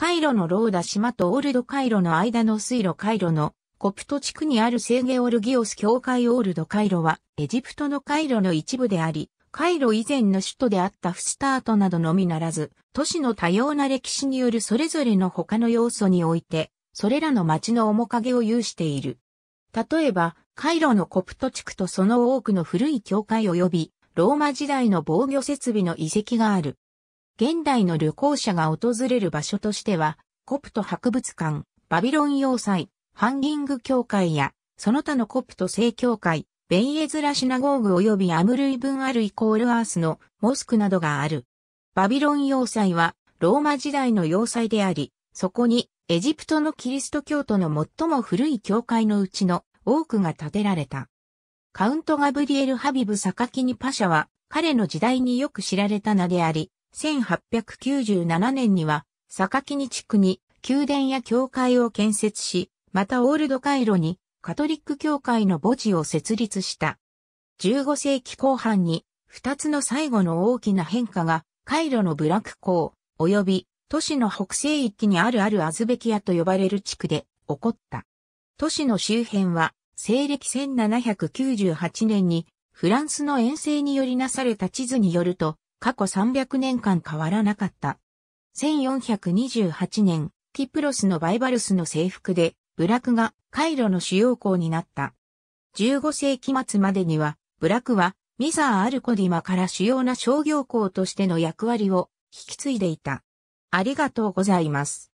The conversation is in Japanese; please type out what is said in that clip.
カイロのローダ島とオールドカイロの間の水路カイロのコプト地区にあるーゲオルギオス教会オールドカイロはエジプトのカイロの一部であり、カイロ以前の首都であったフスタートなどのみならず、都市の多様な歴史によるそれぞれの他の要素において、それらの町の面影を有している。例えば、カイロのコプト地区とその多くの古い教会及び、ローマ時代の防御設備の遺跡がある。現代の旅行者が訪れる場所としては、コプト博物館、バビロン要塞、ハンギング教会や、その他のコプト正教会、ベイエズラシナゴーグ及びアムルイブンアルイコールアースのモスクなどがある。バビロン要塞はローマ時代の要塞であり、そこにエジプトのキリスト教徒の最も古い教会のうちの多くが建てられた。カウントガブリエル・ハビブ・サカキニ・パシャは彼の時代によく知られた名であり、1897年には、木に地区に宮殿や教会を建設し、またオールドカイロにカトリック教会の墓地を設立した。15世紀後半に、2つの最後の大きな変化が、カイロのブラック港、及び都市の北西域にあるあるアズベキアと呼ばれる地区で起こった。都市の周辺は、西暦1798年にフランスの遠征によりなされた地図によると、過去300年間変わらなかった。1428年、キプロスのバイバルスの征服で、ブラクがカイロの主要港になった。15世紀末までには、ブラクはミザー・アルコディマから主要な商業港としての役割を引き継いでいた。ありがとうございます。